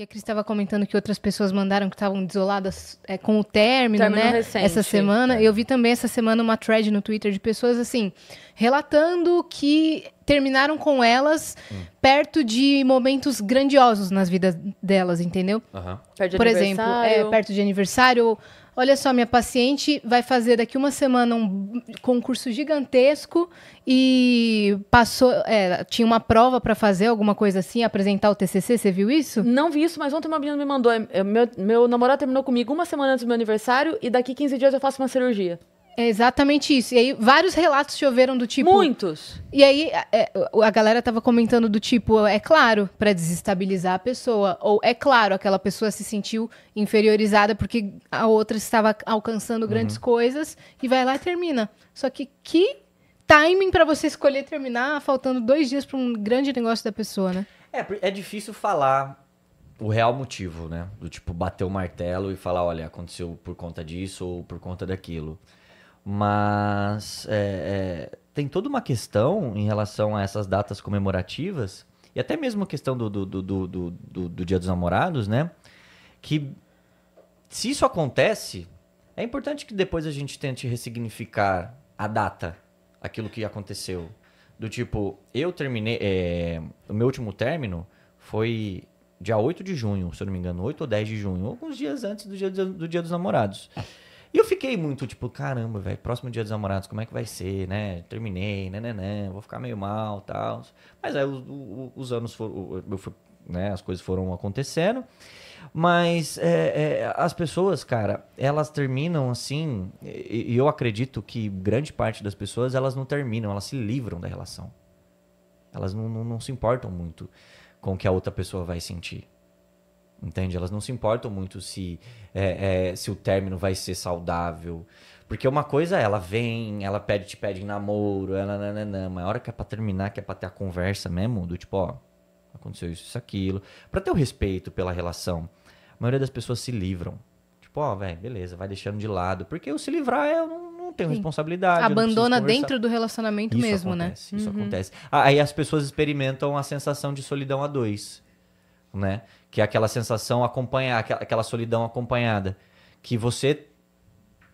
E a Cris estava comentando que outras pessoas mandaram que estavam desoladas é, com o término, término né? Recente. Essa semana. É. Eu vi também essa semana uma thread no Twitter de pessoas assim, relatando que terminaram com elas hum. perto de momentos grandiosos nas vidas delas, entendeu? Por exemplo, é, perto de aniversário Olha só, minha paciente vai fazer daqui uma semana um concurso gigantesco e passou. É, tinha uma prova para fazer, alguma coisa assim, apresentar o TCC. Você viu isso? Não vi isso, mas ontem uma menina me mandou. É, é, meu, meu namorado terminou comigo uma semana antes do meu aniversário e daqui 15 dias eu faço uma cirurgia. É exatamente isso. E aí, vários relatos choveram do tipo. Muitos. E aí, a, é, é, a galera tava comentando do tipo, é claro, para desestabilizar a pessoa. Ou é claro, aquela pessoa se sentiu inferiorizada porque a outra estava alcançando grandes uhum. coisas e vai lá e termina. Só que que timing para você escolher terminar faltando dois dias para um grande negócio da pessoa, né? É, é difícil falar o real motivo, né? Do tipo, bater o martelo e falar, olha, aconteceu por conta disso ou por conta daquilo. Mas é, é, tem toda uma questão em relação a essas datas comemorativas, e até mesmo a questão do, do, do, do, do Dia dos Namorados, né? Que se isso acontece, é importante que depois a gente tente ressignificar a data, aquilo que aconteceu. Do tipo, eu terminei. É, o meu último término foi dia 8 de junho, se eu não me engano, 8 ou 10 de junho, alguns dias antes do dia, do dia dos namorados. E eu fiquei muito tipo, caramba, velho, próximo dia dos namorados, como é que vai ser, né? Terminei, né, né, né, vou ficar meio mal tal. Mas aí os, os anos foram, fui, né, as coisas foram acontecendo. Mas é, é, as pessoas, cara, elas terminam assim, e, e eu acredito que grande parte das pessoas, elas não terminam, elas se livram da relação. Elas não, não, não se importam muito com o que a outra pessoa vai sentir. Entende? Elas não se importam muito se, é, é, se o término vai ser saudável. Porque uma coisa, é, ela vem, ela pede, te pede namoro, ela nananã, mas a hora que é pra terminar, que é pra ter a conversa mesmo, do tipo, ó, aconteceu isso, isso, aquilo. Pra ter o respeito pela relação, a maioria das pessoas se livram. Tipo, ó, velho, beleza, vai deixando de lado. Porque o se livrar eu não, não tenho Sim. responsabilidade. Abandona dentro do relacionamento isso mesmo, né? acontece, né? Isso uhum. acontece. Aí as pessoas experimentam a sensação de solidão a dois né? Que é aquela sensação acompanhar, aquela solidão acompanhada. Que você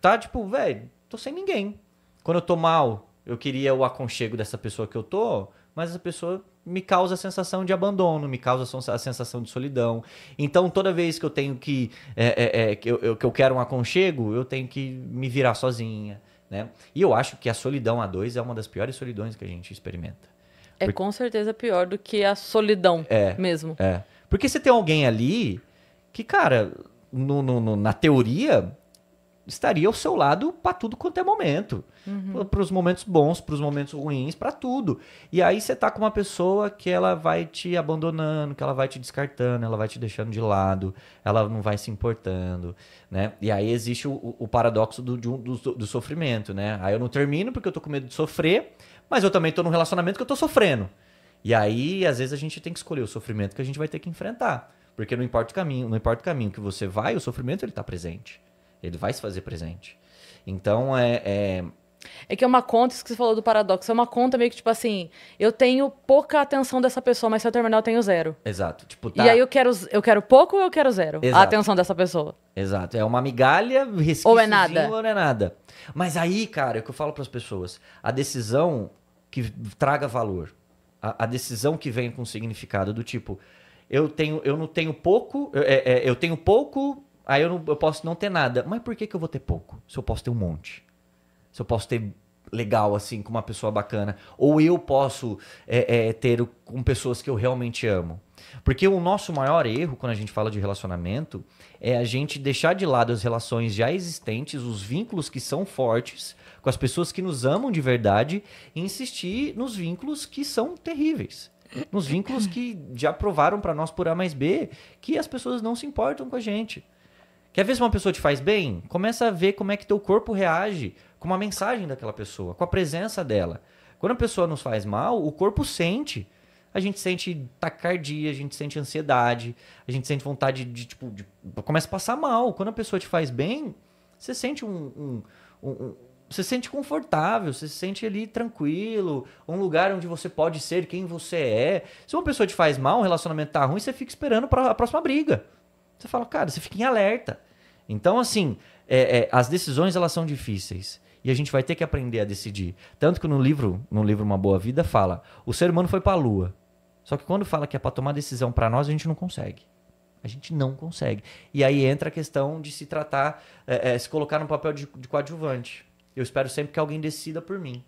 tá tipo, velho, tô sem ninguém. Quando eu tô mal, eu queria o aconchego dessa pessoa que eu tô, mas essa pessoa me causa a sensação de abandono, me causa a sensação de solidão. Então, toda vez que eu tenho que. É, é, é, que, eu, que eu quero um aconchego, eu tenho que me virar sozinha. Né? E eu acho que a solidão a dois é uma das piores solidões que a gente experimenta. É Porque... com certeza pior do que a solidão é, mesmo. É. Porque você tem alguém ali que, cara, no, no, no, na teoria, estaria ao seu lado para tudo quanto é momento. Uhum. Para os momentos bons, para os momentos ruins, para tudo. E aí você tá com uma pessoa que ela vai te abandonando, que ela vai te descartando, ela vai te deixando de lado, ela não vai se importando, né? E aí existe o, o paradoxo do, do, do, sofrimento, né? Aí eu não termino porque eu tô com medo de sofrer, mas eu também tô num relacionamento que eu tô sofrendo. E aí, às vezes, a gente tem que escolher o sofrimento que a gente vai ter que enfrentar. Porque não importa o caminho, não importa o caminho que você vai, o sofrimento ele tá presente. Ele vai se fazer presente. Então é, é... É que é uma conta, isso que você falou do paradoxo, é uma conta meio que tipo assim, eu tenho pouca atenção dessa pessoa, mas se eu terminar eu tenho zero. Exato. Tipo, tá... E aí eu quero, eu quero pouco ou eu quero zero? Exato. A atenção dessa pessoa. Exato. É uma migalha, ou é nada. ou não é nada. Mas aí, cara, é o que eu falo para as pessoas, a decisão que traga valor. A, a decisão que vem com significado do tipo, eu tenho, eu não tenho pouco, eu, é, é, eu tenho pouco, aí eu, não, eu posso não ter nada. Mas por que, que eu vou ter pouco? Se eu posso ter um monte. Se eu posso ter legal, assim, com uma pessoa bacana. Ou eu posso é, é, ter com pessoas que eu realmente amo. Porque o nosso maior erro quando a gente fala de relacionamento é a gente deixar de lado as relações já existentes, os vínculos que são fortes, com as pessoas que nos amam de verdade, e insistir nos vínculos que são terríveis. Nos vínculos que já provaram para nós por A mais B que as pessoas não se importam com a gente. Quer ver se uma pessoa te faz bem? Começa a ver como é que teu corpo reage com uma mensagem daquela pessoa, com a presença dela. Quando a pessoa nos faz mal, o corpo sente. A gente sente tacardia, a gente sente ansiedade, a gente sente vontade de, tipo, de... começa a passar mal. Quando a pessoa te faz bem, você sente um, um, um, um você sente confortável, você se sente ali tranquilo, um lugar onde você pode ser quem você é. Se uma pessoa te faz mal, um relacionamento tá ruim, você fica esperando para a próxima briga. Você fala, cara, você fica em alerta. Então, assim, é, é, as decisões elas são difíceis e a gente vai ter que aprender a decidir. Tanto que no livro, no livro Uma Boa Vida, fala: o ser humano foi para a Lua. Só que quando fala que é para tomar decisão para nós, a gente não consegue. A gente não consegue. E aí entra a questão de se tratar, é, é se colocar no papel de, de coadjuvante. Eu espero sempre que alguém decida por mim.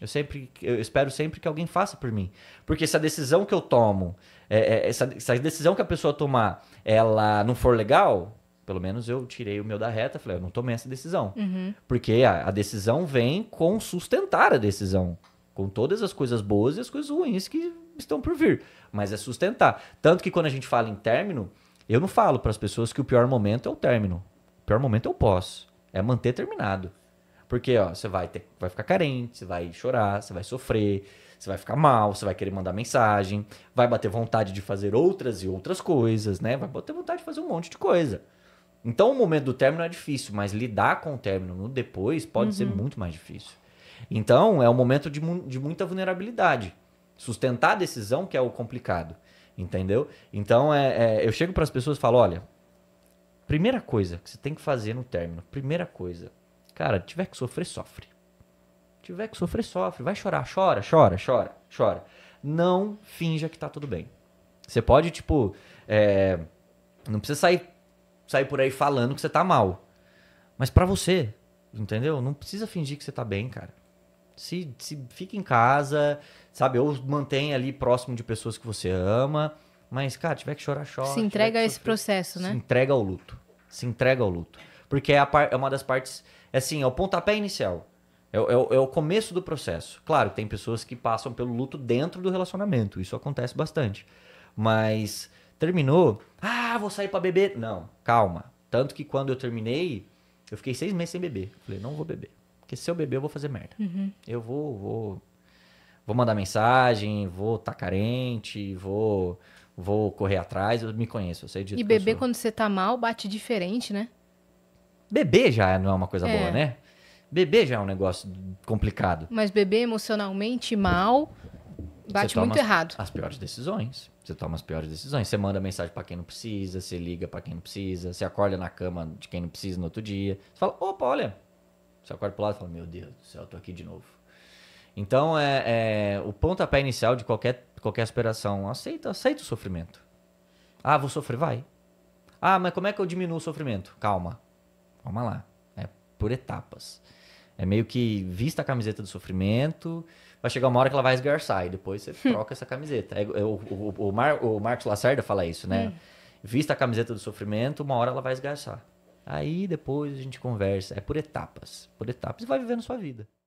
Eu sempre, eu espero sempre que alguém faça por mim, porque se a decisão que eu tomo, é, é, se, a, decisão que a pessoa tomar, ela não for legal, pelo menos eu tirei o meu da reta, falei, eu não tomei essa decisão. Uhum. Porque a, a, decisão vem com sustentar a decisão. Com todas as coisas boas e as coisas ruins que estão por vir. Mas é sustentar. Tanto que quando a gente fala em término, eu não falo para as pessoas que o pior momento é o término. O pior momento é o pós. É manter terminado. Porque, ó, você vai, ter, vai ficar carente, você vai chorar, você vai sofrer, você vai ficar mal, você vai querer mandar mensagem, vai bater vontade de fazer outras e outras coisas, né? Vai bater vontade de fazer um monte de coisa. Então o momento do término é difícil, mas lidar com o término no depois pode uhum. ser muito mais difícil. Então é um momento de, de muita vulnerabilidade. Sustentar a decisão que é o complicado, entendeu? Então é, é eu chego para as pessoas e falo, olha, primeira coisa que você tem que fazer no término, primeira coisa, cara, tiver que sofrer sofre, tiver que sofrer sofre, vai chorar, chora, chora, chora, chora. Não finja que tá tudo bem. Você pode tipo é, não precisa sair sair por aí falando que você tá mal. Mas para você, entendeu? Não precisa fingir que você tá bem, cara. Se, se fica em casa, sabe? Ou mantém ali próximo de pessoas que você ama. Mas, cara, tiver que chorar, chora. Se entrega a esse processo, né? Se entrega ao luto. Se entrega ao luto. Porque é, par, é uma das partes. É assim, é o pontapé inicial. É, é, é, o começo do processo. Claro, tem pessoas que passam pelo luto dentro do relacionamento. Isso acontece bastante. Mas terminou. Ah, ah, vou sair para beber. Não, calma. Tanto que quando eu terminei, eu fiquei seis meses sem beber. Falei, não vou beber. Porque se eu beber, eu vou fazer merda. Uhum. Eu vou, vou, vou mandar mensagem, vou estar tá carente, vou, vou correr atrás. Eu me conheço, eu sei disso. E beber quando você tá mal bate diferente, né? Beber já não é uma coisa é. boa, né? Beber já é um negócio complicado. Mas beber emocionalmente mal. Bate muito as, errado. As piores decisões. Você toma as piores decisões. Você manda mensagem para quem não precisa, você liga para quem não precisa, você acorda na cama de quem não precisa no outro dia. Você fala, opa, olha. Você acorda pro lado e fala, meu Deus do céu, eu tô aqui de novo. Então, é, é o pontapé inicial de qualquer, qualquer aspiração. Aceita, aceita o sofrimento. Ah, vou sofrer, vai. Ah, mas como é que eu diminuo o sofrimento? Calma. Calma lá. É por etapas. É meio que vista a camiseta do sofrimento, vai chegar uma hora que ela vai esgarçar e depois você troca essa camiseta. É, é, o, o, o, Mar, o, Marcos Lacerda fala isso, né? Hum. Vista a camiseta do sofrimento, uma hora ela vai esgarçar. Aí depois a gente conversa. É por etapas. Por etapas e vai vivendo sua vida.